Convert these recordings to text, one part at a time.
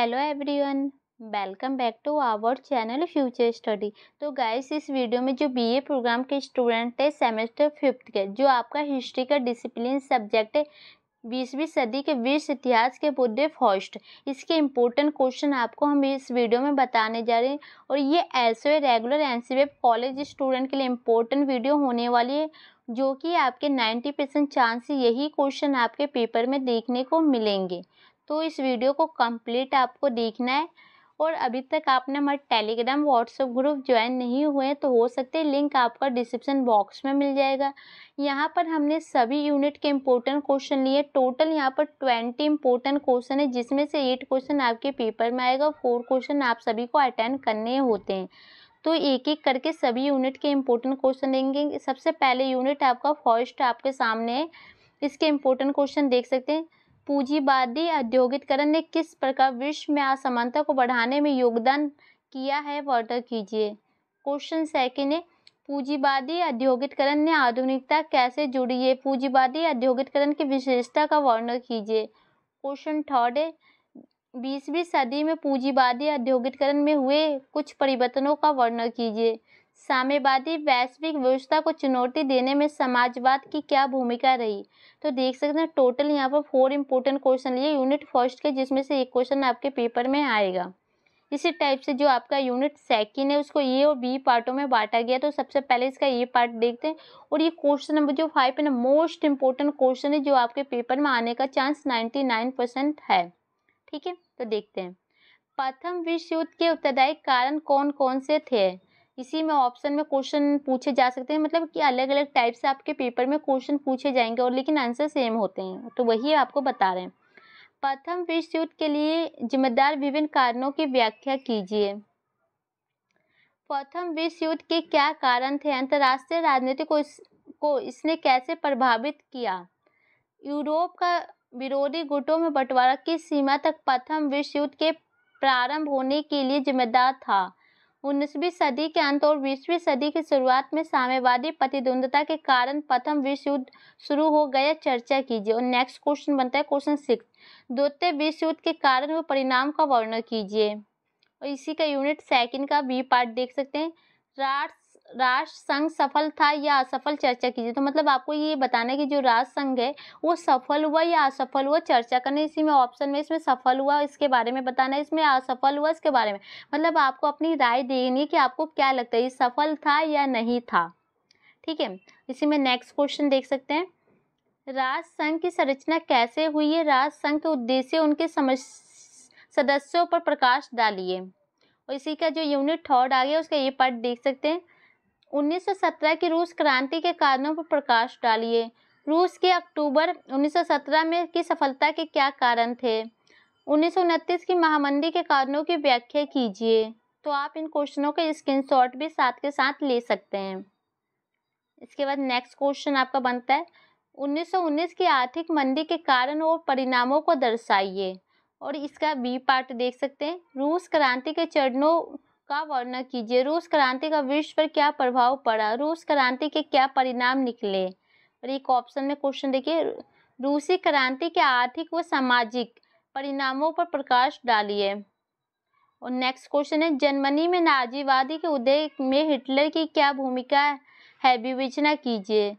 hello everyone welcome back to our channel future study तो guys इस video में जो बीए प्रोग्राम के स्टूडेंट है सेमेस्टर फिफ्थ के जो आपका हिस्ट्री का डिसिप्लिन सब्जेक्ट है बीसवीं सदी के विश्व इतिहास के मुद्दे फर्स्ट इसके इम्पोर्टेंट क्वेश्चन आपको हम इस वीडियो में बताने जा रहे हैं और ये ऐसे रेगुलर एन कॉलेज स्टूडेंट के लिए इम्पोर्टेंट वीडियो होने वाली है जो कि आपके नाइन्टी परसेंट चांस यही क्वेश्चन आपके पेपर में देखने को मिलेंगे तो इस वीडियो को कंप्लीट आपको देखना है और अभी तक आपने हमारे टेलीग्राम व्हाट्सएप ग्रुप ज्वाइन नहीं हुए हैं तो हो सकते हैं लिंक आपका डिस्क्रिप्शन बॉक्स में मिल जाएगा यहाँ पर हमने सभी यूनिट के इम्पोर्टेंट क्वेश्चन लिए टोटल यहाँ पर ट्वेंटी इम्पोर्टेंट क्वेश्चन है जिसमें से एट क्वेश्चन आपके पेपर में आएगा फोर क्वेश्चन आप सभी को अटेंड करने होते हैं तो एक एक करके सभी यूनिट के इम्पोर्टेंट क्वेश्चन देंगे सबसे पहले यूनिट आपका फर्स्ट आपके सामने है इसके इम्पोर्टेंट क्वेश्चन देख सकते हैं पूंजीवादी औद्योगिकरण ने किस प्रकार विश्व में असमानता को बढ़ाने में योगदान किया है वर्णन कीजिए क्वेश्चन सेकेंड है पूंजीवादी औद्योगिकरण ने आधुनिकता कैसे जुड़ी है पूंजीवादी औद्योगिकरण की विशेषता का वर्णन कीजिए क्वेश्चन थर्ड है बीसवीं सदी में पूंजीवादी औद्योगिकरण में हुए कुछ परिवर्तनों का वर्णन कीजिए साम्यवादी वैश्विक व्यवस्था को चुनौती देने में समाजवाद की क्या भूमिका रही तो देख सकते हैं टोटल यहाँ पर फोर इंपॉर्टेंट क्वेश्चन लिए यूनिट फर्स्ट के जिसमें से एक क्वेश्चन आपके पेपर में आएगा इसी टाइप से जो आपका यूनिट सेकेंड है उसको ए और बी पार्टों में बांटा गया तो सबसे पहले इसका ए पार्ट देखते हैं और ये क्वेश्चन नंबर जो फाइव है ना मोस्ट इम्पोर्टेंट क्वेश्चन है जो आपके पेपर में आने का चांस नाइन्टी नाइन परसेंट है ठीक है तो देखते हैं प्रथम विश्व युद्ध के उत्तरदायी कारण कौन कौन से थे इसी में ऑप्शन में क्वेश्चन पूछे जा सकते हैं मतलब कि अलग अलग टाइप से आपके पेपर में क्वेश्चन पूछे जाएंगे और लेकिन आंसर सेम होते हैं तो वही आपको बता रहे हैं प्रथम विश्व युद्ध के लिए जिम्मेदार विभिन्न कारणों की व्याख्या कीजिए प्रथम विश्व युद्ध के क्या कारण थे अंतर्राष्ट्रीय राजनीति को इस को इसने कैसे प्रभावित किया यूरोप का विरोधी गुटों में बंटवारा की सीमा तक प्रथम विश्व युद्ध के प्रारंभ होने के लिए जिम्मेदार था उन्नीसवीं सदी के अंत और बीसवीं सदी की शुरुआत में साम्यवादी प्रतिद्वंदता के कारण प्रथम विश्व युद्ध शुरू हो गया चर्चा कीजिए और नेक्स्ट क्वेश्चन बनता है क्वेश्चन सिक्स द्वितीय विश्व युद्ध के कारण व परिणाम का वर्णन कीजिए और इसी का यूनिट सेकंड का बी पार्ट देख सकते हैं राज संघ सफल था या असफल चर्चा कीजिए तो मतलब आपको ये बताना है कि जो राजसंघ संघ है वो सफल हुआ या असफल हुआ चर्चा करनी इसी में ऑप्शन में इसमें सफल हुआ इसके बारे में बताना है इसमें असफल हुआ इसके बारे में मतलब आपको अपनी राय देनी है कि आपको क्या लगता है ये सफल था या नहीं था ठीक है इसी में नेक्स्ट क्वेश्चन देख सकते हैं राजसंघ संघ की संरचना कैसे हुई है राजसंघ संघ के उद्देश्य उनके समझ सदस्यों पर प्रकाश डालिए और इसी का जो यूनिट थर्ड आ गया उसका ये पार्ट देख सकते हैं 1917 की रूस क्रांति के कारणों पर प्रकाश डालिए रूस के अक्टूबर 1917 में की सफलता के क्या कारण थे उन्नीस की महामंदी के कारणों की व्याख्या कीजिए तो आप इन क्वेश्चनों के स्क्रीनशॉट भी साथ के साथ ले सकते हैं इसके बाद नेक्स्ट क्वेश्चन आपका बनता है 1919 की आर्थिक मंदी के कारण और परिणामों को दर्शाइए और इसका बी पार्ट देख सकते हैं रूस क्रांति के चरणों का वर्णन कीजिए रूस क्रांति का विश्व पर क्या प्रभाव पड़ा रूस क्रांति के क्या परिणाम निकले और एक ऑप्शन में क्वेश्चन देखिए रूसी क्रांति के आर्थिक व सामाजिक परिणामों पर प्रकाश डालिए और नेक्स्ट क्वेश्चन है जर्मनी में नाजीवादी के उदय में हिटलर की क्या भूमिका है विवेचना कीजिए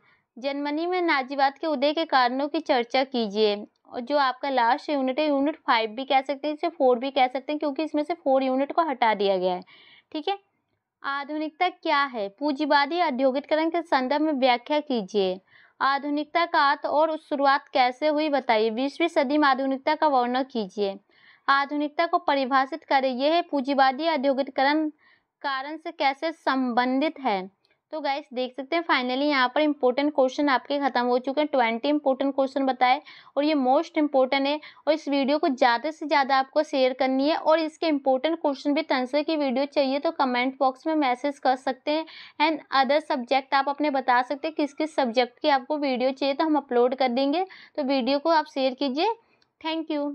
जर्मनी में नाजीवाद के उदय के कारणों की चर्चा कीजिए और जो आपका लास्ट यूनिट है यूनिट फाइव भी कह सकते हैं इसे फोर भी कह सकते हैं क्योंकि इसमें से फोर यूनिट को हटा दिया गया है ठीक है आधुनिकता क्या है पूंजीवादी औद्योगिकरण के संदर्भ में व्याख्या कीजिए आधुनिकता का अर्थ और शुरुआत कैसे हुई बताइए बीसवीं सदी में आधुनिकता का वर्णन कीजिए आधुनिकता को परिभाषित करें यह पूंजीवादी औद्योगिकरण कारण से कैसे संबंधित है तो गाइस देख सकते हैं फाइनली यहाँ पर इंपॉर्टेंट क्वेश्चन आपके खत्म हो चुके हैं ट्वेंटी इंपॉर्टेंट क्वेश्चन बताए और ये मोस्ट इंपॉर्टेंट है और इस वीडियो को ज़्यादा से ज़्यादा आपको शेयर करनी है और इसके इंपॉर्टेंट क्वेश्चन भी तंसर की वीडियो चाहिए तो कमेंट बॉक्स में मैसेज कर सकते हैं एंड अदर सब्जेक्ट आप अपने बता सकते हैं किस किस सब्जेक्ट की आपको वीडियो चाहिए तो हम अपलोड कर देंगे तो वीडियो को आप शेयर कीजिए थैंक यू